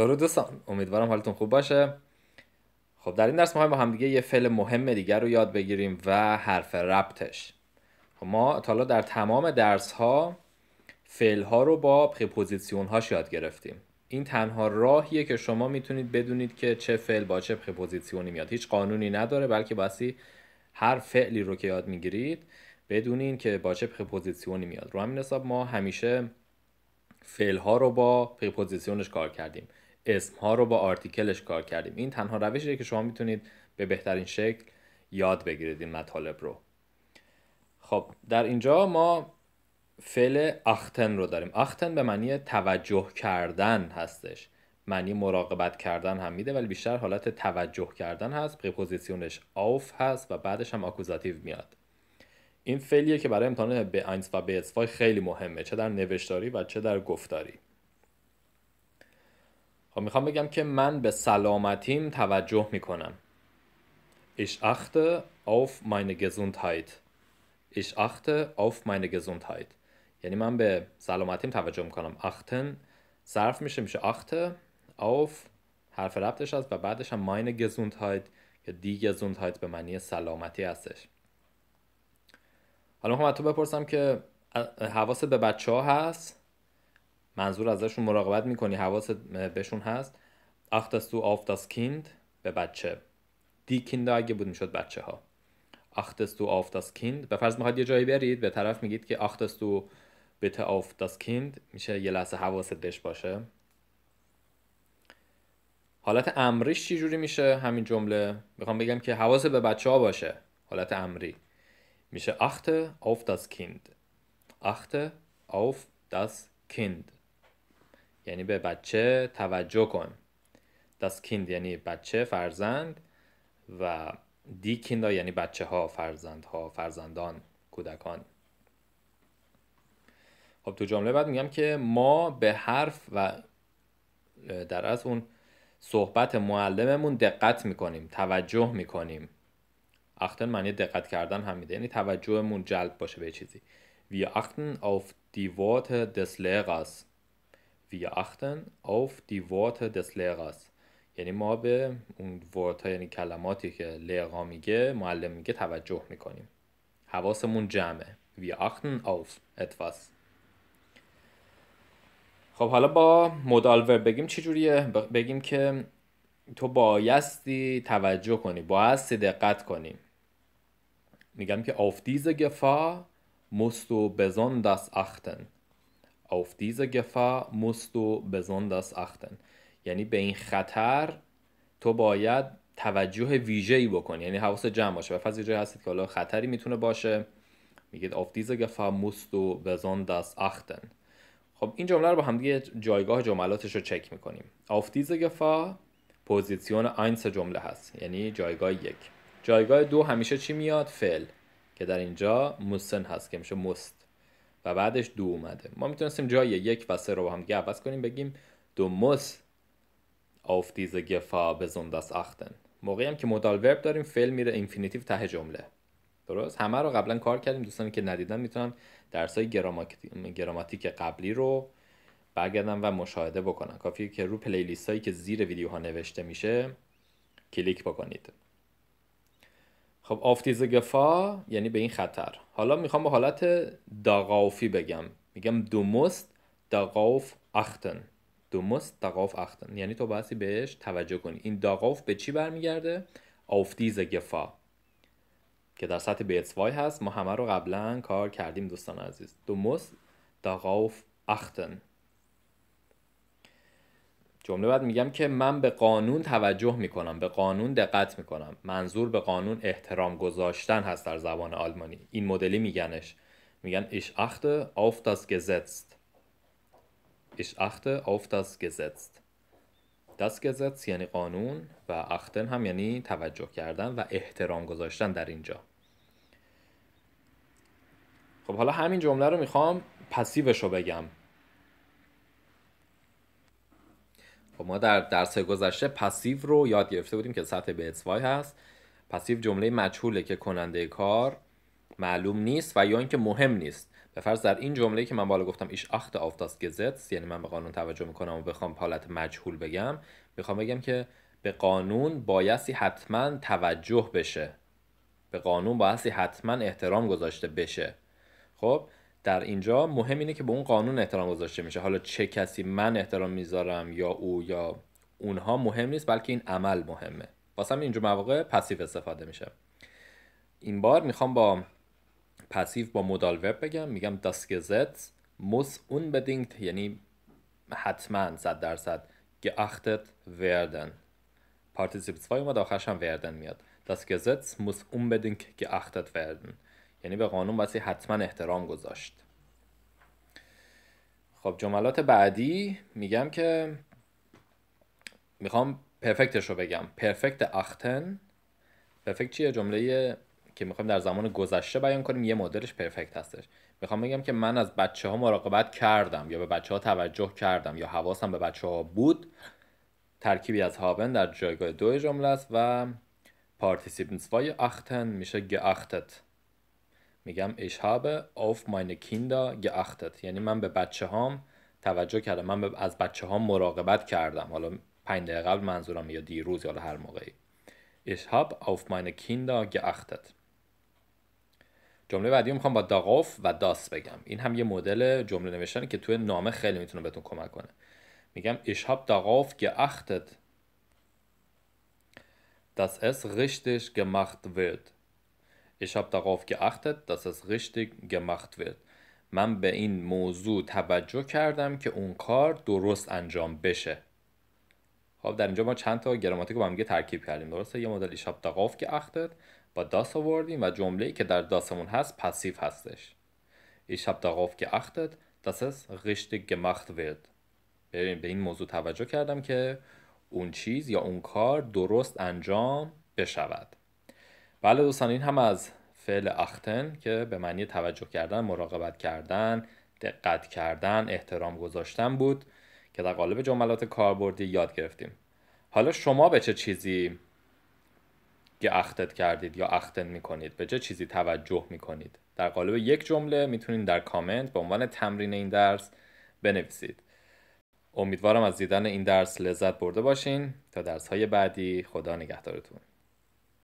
درود دوستان امیدوارم حالتون خوب باشه خب در این درس ما با دیگه یه فعل مهم دیگر رو یاد بگیریم و حرف ربطش خب، ما تا در تمام درس ها فعل ها رو با پریپوزیسیون هاش یاد گرفتیم این تنها راهیه که شما میتونید بدونید که چه فعل با چه پریپوزیسیونی میاد هیچ قانونی نداره بلکه باسی هر فعلی رو که یاد میگیرید بدونین که با چه پریپوزیسیونی میاد رو همین حساب ما همیشه فعل ها رو با پریپوزیسیونش کار کردیم اسم ها رو با آرتیکلش کار کردیم این تنها روشیه که شما میتونید به بهترین شکل یاد بگیرید این مطالب رو خب در اینجا ما فعل اختن رو داریم اختن به معنی توجه کردن هستش معنی مراقبت کردن هم میده ولی بیشتر حالت توجه کردن هست پریپوزیسیونش آف هست و بعدش هم آکوزاتیو میاد این فعلیه که برای امتحان به اینس و به خیلی مهمه چه در نوشتاری و چه در گفتاری خب میخوام بگم که من به سلامتیم توجه میکنم Ich achte auf meine Gesundheit. Ich achte auf meine Gesundheit. یعنی من به سلامتیم توجه میکنم. Achten صرف میشه میشه achte auf حرف ربطش هست و بعدش هم meine Gesundheit یا die Gesundheit به معنی سلامتی هستش. حالا میخوام از تو بپرسم که حواست به بچه ها هست منظور ازشون مراقبت میکنی حواست بهشون هست اختست تو آف داس کیند به بچه دی کیندا اگه بود میشد بچه ها اختست آف داس کیند به فرض میخواد یه جایی برید به طرف میگید که اختست تو بت آف داس کیند میشه یه لحظه حواست بهش باشه حالت امریش چی جوری میشه همین جمله میخوام بگم که حواس به بچه ها باشه حالت امری میشه اخت آف داس کیند اخته آف داس کیند یعنی به بچه توجه کن دست کیند یعنی بچه فرزند و دی کیندا یعنی بچه ها فرزند ها فرزندان کودکان خب تو جمله بعد میگم که ما به حرف و در از اون صحبت معلممون دقت میکنیم توجه میکنیم اختن معنی دقت کردن هم میده یعنی توجهمون جلب باشه به چیزی وی اختن auf die Worte des wir achten auf die Worte des Lehrers یعنی ما به اون ورتا یعنی کلماتی که لغا میگه معلم میگه توجه میکنیم حواسمون جمعه وی achten auf etwas خب حالا با مدالور بگیم بگیم جوریه؟ بگیم که تو بایستی توجه کنی بایستی دقت کنی میگم که auf diese Gefahr musst du besonders achten auf diese Gefahr musst du یعنی به این خطر تو باید توجه ای بکنی یعنی حواس جمع باشه و یه جایی هستید که حالا خطری میتونه باشه میگید auf diese Gefahr musst du besonders خب این جمله رو با همدیگه جایگاه جملاتش رو چک میکنیم auf diese Gefahr پوزیسیون 1 جمله هست یعنی جایگاه یک جایگاه دو همیشه چی میاد فعل که در اینجا مستن هست که میشه مست و بعدش دو اومده ما میتونستیم جای یک و سه رو با هم دیگه عوض کنیم بگیم دو مس auf diese Gefahr besonders achten موقعی هم که مودال ورب داریم فعل میره اینفینیتیو ته جمله درست همه رو قبلا کار کردیم دوستانی که ندیدن میتونن درس های گراماتیک قبلی رو برگردن و مشاهده بکنن کافیه که رو پلیلیست هایی که زیر ویدیوها نوشته میشه کلیک بکنید خب آفتیز گفا یعنی به این خطر حالا میخوام به حالت داغافی بگم میگم دومست داغاف اختن دومست داغاف اختن یعنی تو بایدی بهش توجه کنی این داغاف به چی برمیگرده آفتیز گفا که در سطح بیتسوای هست ما همه رو قبلا کار کردیم دوستان عزیز مست داغاف اختن جمله بعد میگم که من به قانون توجه میکنم به قانون دقت میکنم منظور به قانون احترام گذاشتن هست در زبان آلمانی این مدلی میگنش میگن ich achte auf das Gesetz ich achte auf das Gesetz یعنی قانون و اختن هم یعنی توجه کردن و احترام گذاشتن در اینجا خب حالا همین جمله رو میخوام پسیوش رو بگم خب ما در درس گذشته پسیو رو یاد گرفته بودیم که سطح به هست پسیو جمله مجهوله که کننده کار معلوم نیست و یا اینکه مهم نیست به فرض در این جمله که من بالا گفتم ایش اخت آفتاس گزت یعنی من به قانون توجه میکنم و بخوام حالت مجهول بگم میخوام بگم که به قانون بایستی حتما توجه بشه به قانون بایستی حتما احترام گذاشته بشه خب در اینجا مهم اینه که به اون قانون احترام گذاشته میشه حالا چه کسی من احترام میذارم یا او یا اونها مهم نیست بلکه این عمل مهمه واسه اینجا مواقع پسیو استفاده میشه این بار میخوام با پسیو با مودال وب بگم میگم das موس muss unbedingt یعنی حتما صد درصد geachtet werden پارتیسیپ 2 اومد آخرش هم وردن میاد das موس muss unbedingt geachtet werden یعنی به قانون بسی حتما احترام گذاشت خب جملات بعدی میگم که میخوام پرفکتش رو بگم پرفکت اختن پرفکت چیه جمله که میخوام در زمان گذشته بیان کنیم یه مدلش پرفکت هستش میخوام بگم که من از بچه ها مراقبت کردم یا به بچه ها توجه کردم یا حواسم به بچه ها بود ترکیبی از هابن در جایگاه دو جمله است و وای اختن میشه گه اختت میگم ich habe auf meine Kinder geachtet یعنی من به بچه هام توجه کردم من از بچه هام مراقبت کردم حالا پنج دقیقه قبل منظورم یا دیروز یا هر موقعی ich habe auf meine Kinder geachtet جمله بعدی میخوام با داقف و داس بگم این هم یه مدل جمله نوشتن که توی نامه خیلی میتونه بهتون کمک کنه میگم ich habe darauf geachtet dass es richtig gemacht wird Ich habe darauf geachtet, dass es richtig gemacht wird. من به این موضوع توجه کردم که اون کار درست انجام بشه خب در اینجا ما چند تا گراماتیک با هم ترکیب کردیم درسته یه مدل ایشاب دقاف که اختت با داس آوردیم و جمله که در داسمون هست پسیو هستش ایشاب دقاف که اختت گمخت es gemacht wird به این موضوع توجه کردم که اون چیز یا اون کار درست انجام بشود بله دوستان این هم از فعل اختن که به معنی توجه کردن مراقبت کردن دقت کردن احترام گذاشتن بود که در قالب جملات کاربردی یاد گرفتیم حالا شما به چه چیزی که اختت کردید یا اختن میکنید به چه چیزی توجه میکنید در قالب یک جمله میتونید در کامنت به عنوان تمرین این درس بنویسید امیدوارم از دیدن این درس لذت برده باشین تا درس های بعدی خدا نگهدارتون